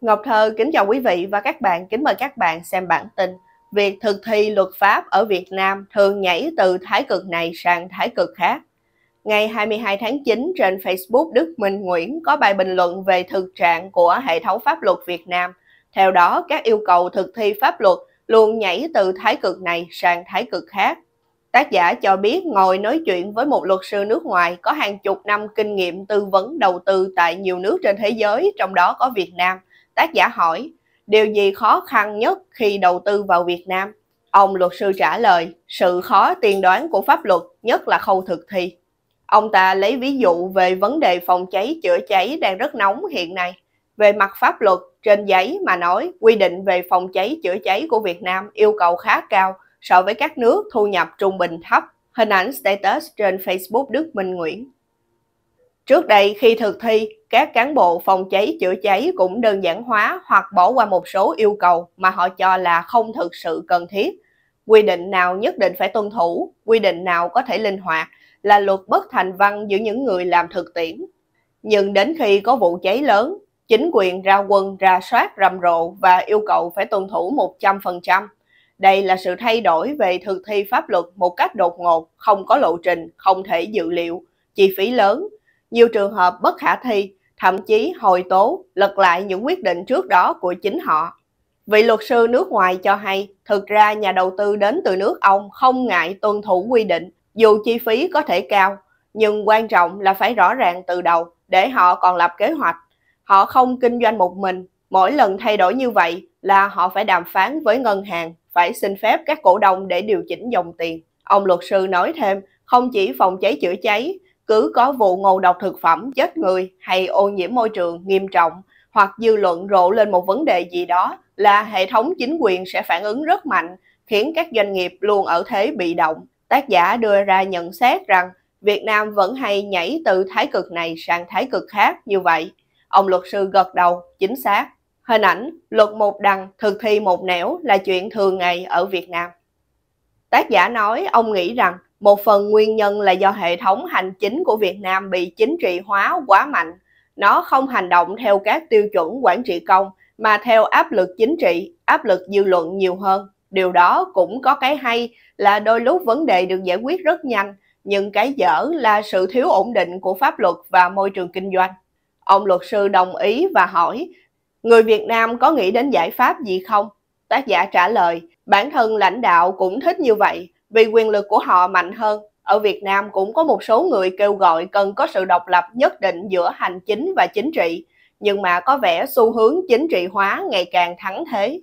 Ngọc Thơ kính chào quý vị và các bạn, kính mời các bạn xem bản tin Việc thực thi luật pháp ở Việt Nam thường nhảy từ thái cực này sang thái cực khác. Ngày 22 tháng 9 trên Facebook Đức Minh Nguyễn có bài bình luận về thực trạng của hệ thống pháp luật Việt Nam. Theo đó, các yêu cầu thực thi pháp luật luôn nhảy từ thái cực này sang thái cực khác. Tác giả cho biết ngồi nói chuyện với một luật sư nước ngoài có hàng chục năm kinh nghiệm tư vấn đầu tư tại nhiều nước trên thế giới, trong đó có Việt Nam – Tác giả hỏi, điều gì khó khăn nhất khi đầu tư vào Việt Nam? Ông luật sư trả lời, sự khó tiên đoán của pháp luật, nhất là khâu thực thi. Ông ta lấy ví dụ về vấn đề phòng cháy chữa cháy đang rất nóng hiện nay. Về mặt pháp luật, trên giấy mà nói, quy định về phòng cháy chữa cháy của Việt Nam yêu cầu khá cao so với các nước thu nhập trung bình thấp. Hình ảnh status trên Facebook Đức Minh Nguyễn. Trước đây khi thực thi, các cán bộ phòng cháy chữa cháy cũng đơn giản hóa hoặc bỏ qua một số yêu cầu mà họ cho là không thực sự cần thiết. Quy định nào nhất định phải tuân thủ, quy định nào có thể linh hoạt là luật bất thành văn giữa những người làm thực tiễn. Nhưng đến khi có vụ cháy lớn, chính quyền ra quân ra soát rầm rộ và yêu cầu phải tuân thủ 100%. Đây là sự thay đổi về thực thi pháp luật một cách đột ngột, không có lộ trình, không thể dự liệu, chi phí lớn, nhiều trường hợp bất khả thi, thậm chí hồi tố, lật lại những quyết định trước đó của chính họ. Vị luật sư nước ngoài cho hay, thực ra nhà đầu tư đến từ nước ông không ngại tuân thủ quy định, dù chi phí có thể cao, nhưng quan trọng là phải rõ ràng từ đầu để họ còn lập kế hoạch. Họ không kinh doanh một mình, mỗi lần thay đổi như vậy là họ phải đàm phán với ngân hàng, phải xin phép các cổ đông để điều chỉnh dòng tiền. Ông luật sư nói thêm, không chỉ phòng cháy chữa cháy, cứ có vụ ngộ độc thực phẩm chết người hay ô nhiễm môi trường nghiêm trọng hoặc dư luận rộ lên một vấn đề gì đó là hệ thống chính quyền sẽ phản ứng rất mạnh, khiến các doanh nghiệp luôn ở thế bị động. Tác giả đưa ra nhận xét rằng Việt Nam vẫn hay nhảy từ thái cực này sang thái cực khác như vậy. Ông luật sư gật đầu, chính xác. Hình ảnh luật một đằng thực thi một nẻo là chuyện thường ngày ở Việt Nam. Tác giả nói ông nghĩ rằng một phần nguyên nhân là do hệ thống hành chính của Việt Nam bị chính trị hóa quá mạnh. Nó không hành động theo các tiêu chuẩn quản trị công mà theo áp lực chính trị, áp lực dư luận nhiều hơn. Điều đó cũng có cái hay là đôi lúc vấn đề được giải quyết rất nhanh, nhưng cái dở là sự thiếu ổn định của pháp luật và môi trường kinh doanh. Ông luật sư đồng ý và hỏi, người Việt Nam có nghĩ đến giải pháp gì không? Tác giả trả lời, bản thân lãnh đạo cũng thích như vậy, vì quyền lực của họ mạnh hơn. Ở Việt Nam cũng có một số người kêu gọi cần có sự độc lập nhất định giữa hành chính và chính trị, nhưng mà có vẻ xu hướng chính trị hóa ngày càng thắng thế.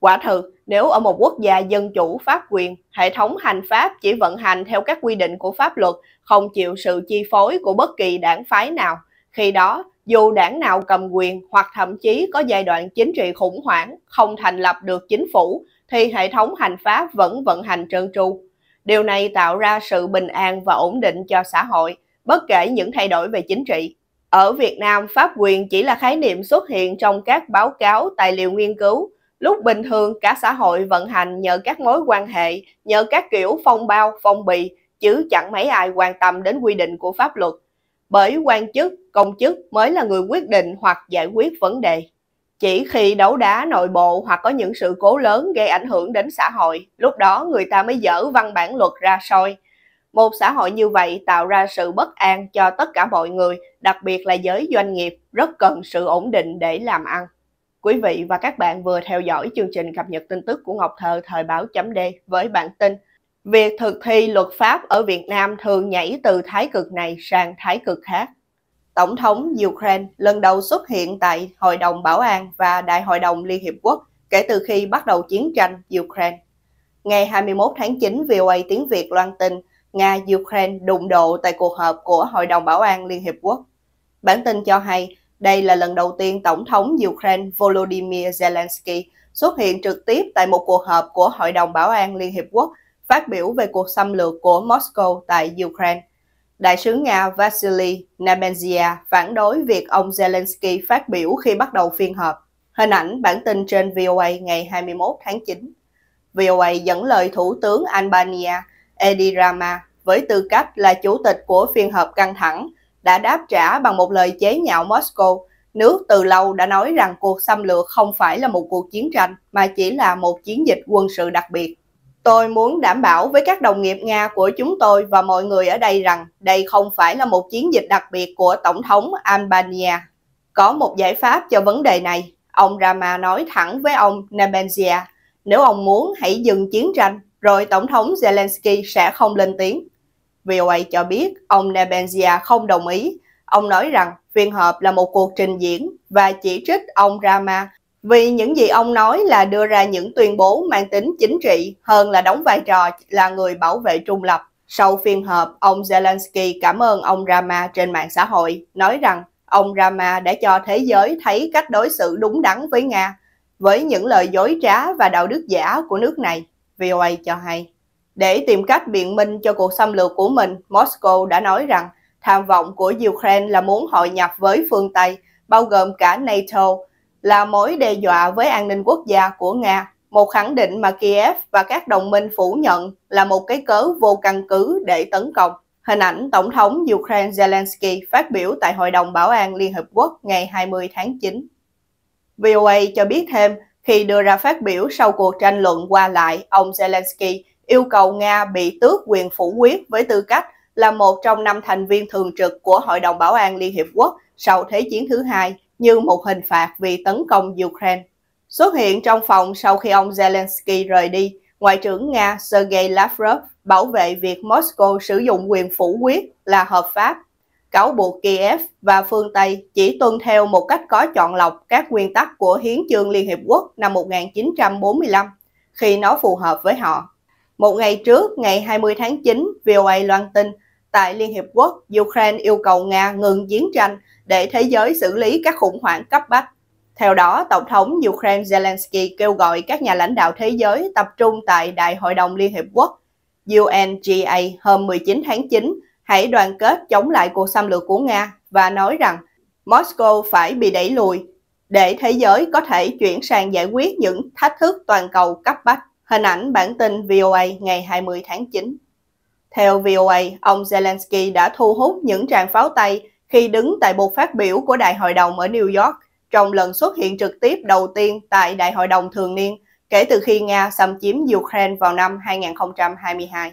Quả thực, nếu ở một quốc gia dân chủ pháp quyền, hệ thống hành pháp chỉ vận hành theo các quy định của pháp luật, không chịu sự chi phối của bất kỳ đảng phái nào. Khi đó, dù đảng nào cầm quyền hoặc thậm chí có giai đoạn chính trị khủng hoảng, không thành lập được chính phủ, thì hệ thống hành pháp vẫn vận hành trơn tru. Điều này tạo ra sự bình an và ổn định cho xã hội, bất kể những thay đổi về chính trị. Ở Việt Nam, pháp quyền chỉ là khái niệm xuất hiện trong các báo cáo, tài liệu nghiên cứu. Lúc bình thường, cả xã hội vận hành nhờ các mối quan hệ, nhờ các kiểu phong bao, phong bì, chứ chẳng mấy ai quan tâm đến quy định của pháp luật. Bởi quan chức, công chức mới là người quyết định hoặc giải quyết vấn đề. Chỉ khi đấu đá nội bộ hoặc có những sự cố lớn gây ảnh hưởng đến xã hội, lúc đó người ta mới dở văn bản luật ra soi. Một xã hội như vậy tạo ra sự bất an cho tất cả mọi người, đặc biệt là giới doanh nghiệp, rất cần sự ổn định để làm ăn. Quý vị và các bạn vừa theo dõi chương trình cập nhật tin tức của Ngọc Thơ thời báo chấm D với bản tin Việc thực thi luật pháp ở Việt Nam thường nhảy từ thái cực này sang thái cực khác. Tổng thống Ukraine lần đầu xuất hiện tại Hội đồng Bảo an và Đại hội đồng Liên Hiệp Quốc kể từ khi bắt đầu chiến tranh Ukraine. Ngày 21 tháng 9, VOA tiếng Việt loan tin Nga-Ukraine đụng độ tại cuộc họp của Hội đồng Bảo an Liên Hiệp Quốc. Bản tin cho hay đây là lần đầu tiên Tổng thống Ukraine Volodymyr Zelensky xuất hiện trực tiếp tại một cuộc họp của Hội đồng Bảo an Liên Hiệp Quốc phát biểu về cuộc xâm lược của Moscow tại Ukraine Đại sứ Nga Vasily Nabenzia phản đối việc ông Zelensky phát biểu khi bắt đầu phiên họp. Hình ảnh bản tin trên VOA ngày 21 tháng 9. VOA dẫn lời Thủ tướng Albania Edi Rama với tư cách là chủ tịch của phiên họp căng thẳng đã đáp trả bằng một lời chế nhạo Moscow. Nước từ lâu đã nói rằng cuộc xâm lược không phải là một cuộc chiến tranh mà chỉ là một chiến dịch quân sự đặc biệt. Tôi muốn đảm bảo với các đồng nghiệp Nga của chúng tôi và mọi người ở đây rằng đây không phải là một chiến dịch đặc biệt của Tổng thống Albania. Có một giải pháp cho vấn đề này, ông Rama nói thẳng với ông Nebenzia. Nếu ông muốn, hãy dừng chiến tranh, rồi Tổng thống Zelensky sẽ không lên tiếng. VOA cho biết ông Nebenzia không đồng ý. Ông nói rằng phiên họp là một cuộc trình diễn và chỉ trích ông Rama vì những gì ông nói là đưa ra những tuyên bố mang tính chính trị hơn là đóng vai trò là người bảo vệ trung lập. Sau phiên họp, ông Zelensky cảm ơn ông Rama trên mạng xã hội, nói rằng ông Rama đã cho thế giới thấy cách đối xử đúng đắn với Nga, với những lời dối trá và đạo đức giả của nước này, VOA cho hay. Để tìm cách biện minh cho cuộc xâm lược của mình, Moscow đã nói rằng tham vọng của Ukraine là muốn hội nhập với phương Tây, bao gồm cả NATO, là mối đe dọa với an ninh quốc gia của Nga, một khẳng định mà Kiev và các đồng minh phủ nhận là một cái cớ vô căn cứ để tấn công. Hình ảnh Tổng thống Ukraine Zelensky phát biểu tại Hội đồng Bảo an Liên Hợp Quốc ngày 20 tháng 9. VOA cho biết thêm, khi đưa ra phát biểu sau cuộc tranh luận qua lại, ông Zelensky yêu cầu Nga bị tước quyền phủ quyết với tư cách là một trong năm thành viên thường trực của Hội đồng Bảo an Liên Hiệp Quốc sau Thế chiến thứ hai như một hình phạt vì tấn công Ukraine. Xuất hiện trong phòng sau khi ông Zelensky rời đi, Ngoại trưởng Nga Sergei Lavrov bảo vệ việc Moscow sử dụng quyền phủ quyết là hợp pháp, cáo buộc Kiev và phương Tây chỉ tuân theo một cách có chọn lọc các nguyên tắc của Hiến chương Liên Hiệp Quốc năm 1945 khi nó phù hợp với họ. Một ngày trước, ngày 20 tháng 9, VOA loan tin tại Liên Hiệp Quốc, Ukraine yêu cầu Nga ngừng chiến tranh để thế giới xử lý các khủng hoảng cấp bách. Theo đó, Tổng thống Ukraine Zelensky kêu gọi các nhà lãnh đạo thế giới tập trung tại Đại hội đồng Liên Hiệp Quốc UNGA hôm 19 tháng 9 hãy đoàn kết chống lại cuộc xâm lược của Nga và nói rằng Moscow phải bị đẩy lùi để thế giới có thể chuyển sang giải quyết những thách thức toàn cầu cấp bách. Hình ảnh bản tin VOA ngày 20 tháng 9. Theo VOA, ông Zelensky đã thu hút những tràng pháo tay khi đứng tại buộc phát biểu của Đại hội đồng ở New York trong lần xuất hiện trực tiếp đầu tiên tại Đại hội đồng thường niên kể từ khi Nga xâm chiếm Ukraine vào năm 2022.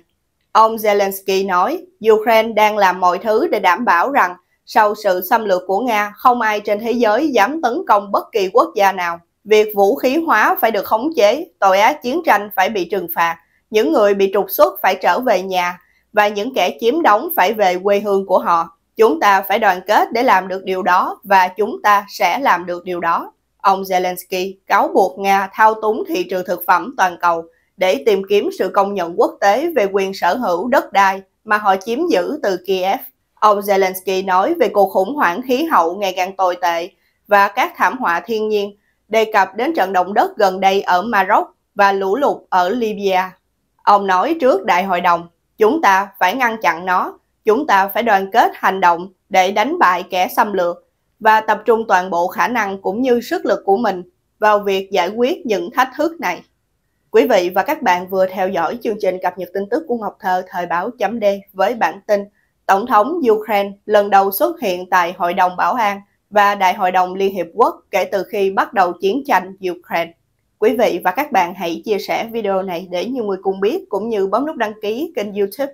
Ông Zelensky nói Ukraine đang làm mọi thứ để đảm bảo rằng sau sự xâm lược của Nga, không ai trên thế giới dám tấn công bất kỳ quốc gia nào. Việc vũ khí hóa phải được khống chế, tội ác chiến tranh phải bị trừng phạt, những người bị trục xuất phải trở về nhà và những kẻ chiếm đóng phải về quê hương của họ. Chúng ta phải đoàn kết để làm được điều đó và chúng ta sẽ làm được điều đó. Ông Zelensky cáo buộc Nga thao túng thị trường thực phẩm toàn cầu để tìm kiếm sự công nhận quốc tế về quyền sở hữu đất đai mà họ chiếm giữ từ Kiev. Ông Zelensky nói về cuộc khủng hoảng khí hậu ngày càng tồi tệ và các thảm họa thiên nhiên, đề cập đến trận động đất gần đây ở Maroc và lũ lụt ở Libya. Ông nói trước Đại hội đồng, chúng ta phải ngăn chặn nó chúng ta phải đoàn kết hành động để đánh bại kẻ xâm lược và tập trung toàn bộ khả năng cũng như sức lực của mình vào việc giải quyết những thách thức này. Quý vị và các bạn vừa theo dõi chương trình cập nhật tin tức của Ngọc Thơ thời báo chấm D với bản tin Tổng thống Ukraine lần đầu xuất hiện tại Hội đồng Bảo an và Đại hội đồng Liên Hiệp Quốc kể từ khi bắt đầu chiến tranh Ukraine. Quý vị và các bạn hãy chia sẻ video này để nhiều người cùng biết cũng như bấm nút đăng ký kênh YouTube